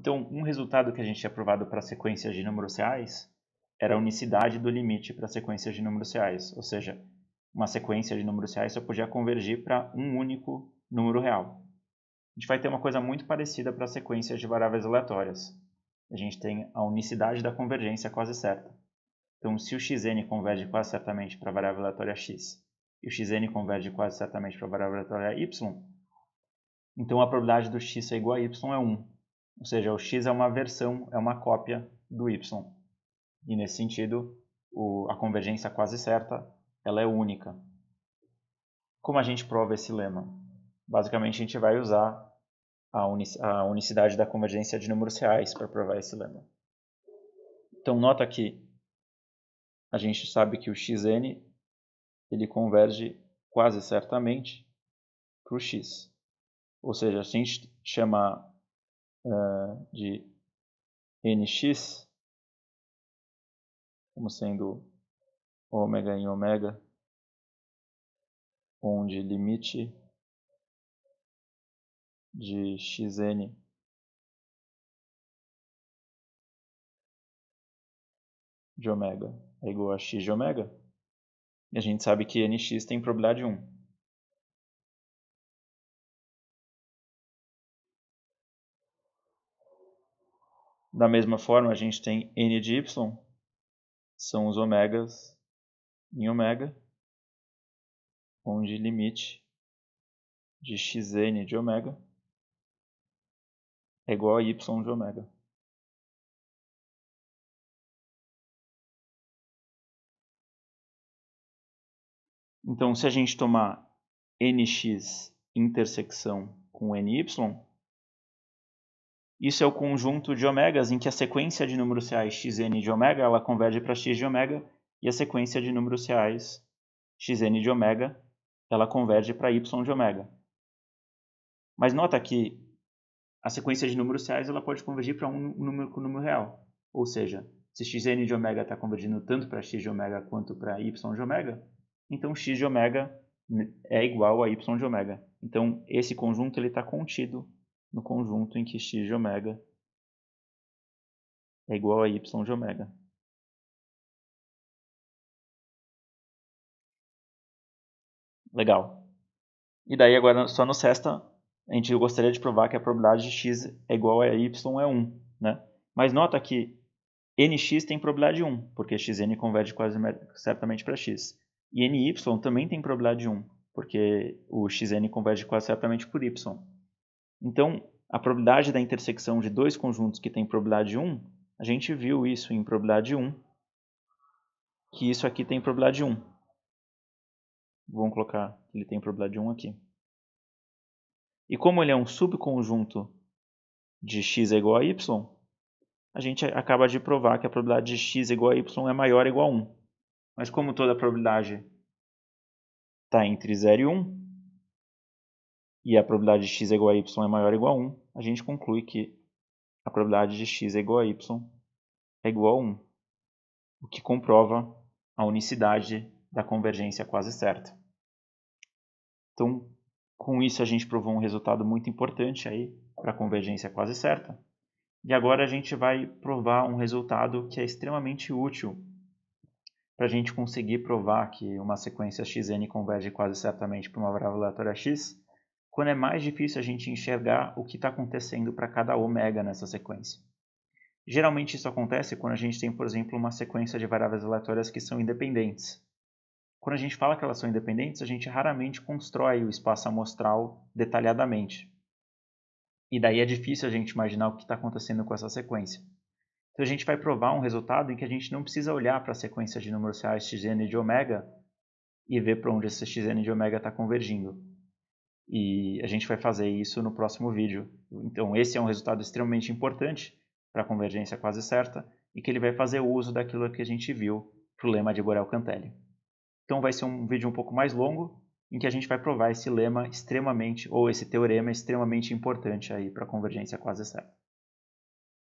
Então, um resultado que a gente tinha provado para sequências de números reais era a unicidade do limite para sequências de números reais, ou seja, uma sequência de números reais só podia convergir para um único número real. A gente vai ter uma coisa muito parecida para sequências de variáveis aleatórias. A gente tem a unicidade da convergência quase certa. Então, se o xn converge quase certamente para a variável aleatória x e o xn converge quase certamente para a variável aleatória y, então a probabilidade do x ser igual a y é 1. Ou seja, o x é uma versão, é uma cópia do y. E nesse sentido, o, a convergência quase certa ela é única. Como a gente prova esse lema? Basicamente, a gente vai usar a, unic a unicidade da convergência de números reais para provar esse lema. Então, nota que a gente sabe que o xn ele converge quase certamente para o x. Ou seja, se a gente chamar ah, de nx como sendo ômega em ômega, onde limite de xn de ômega é igual a x de ômega, e a gente sabe que nx tem probabilidade 1. Da mesma forma, a gente tem N de Y, são os ômegas em ômega, onde limite de xn de ômega é igual a y de ômega. Então, se a gente tomar nx intersecção com ny, isso é o conjunto de ômegas em que a sequência de números reais xn de ômega ela converge para x de ômega e a sequência de números reais xn de ômega ela converge para y de ômega. Mas nota que a sequência de números reais ela pode convergir para um número com um número real. Ou seja, se xn de ômega está convergindo tanto para x de ômega quanto para y de ômega, então x de ômega é igual a y de ômega. Então esse conjunto ele está contido no conjunto em que x de ômega é igual a y de ômega. Legal. E daí agora só no sexto, a gente gostaria de provar que a probabilidade de x é igual a y é 1. Né? Mas nota que nx tem probabilidade 1, porque xn converge quase certamente para x. E ny também tem probabilidade 1, porque o xn converge quase certamente por y. Então, a probabilidade da intersecção de dois conjuntos que tem probabilidade 1, a gente viu isso em probabilidade 1, que isso aqui tem probabilidade 1. Vamos colocar que ele tem probabilidade 1 aqui. E como ele é um subconjunto de x é igual a y, a gente acaba de provar que a probabilidade de x é igual a y é maior ou igual a 1. Mas como toda probabilidade está entre 0 e 1, e a probabilidade de x é igual a y é maior ou igual a 1, a gente conclui que a probabilidade de x é igual a y é igual a 1, o que comprova a unicidade da convergência quase certa. Então, com isso a gente provou um resultado muito importante aí para a convergência quase certa. E agora a gente vai provar um resultado que é extremamente útil para a gente conseguir provar que uma sequência xn converge quase certamente para uma variável aleatória x, quando é mais difícil a gente enxergar o que está acontecendo para cada ômega nessa sequência. Geralmente isso acontece quando a gente tem, por exemplo, uma sequência de variáveis aleatórias que são independentes. Quando a gente fala que elas são independentes, a gente raramente constrói o espaço amostral detalhadamente. E daí é difícil a gente imaginar o que está acontecendo com essa sequência. Então a gente vai provar um resultado em que a gente não precisa olhar para a sequência de números reais xn de ω e ver para onde esse xn de ω está convergindo. E a gente vai fazer isso no próximo vídeo. Então esse é um resultado extremamente importante para a convergência quase certa e que ele vai fazer uso daquilo que a gente viu para o lema de Borel-Cantelli. Então vai ser um vídeo um pouco mais longo em que a gente vai provar esse lema extremamente, ou esse teorema extremamente importante aí para a convergência quase certa.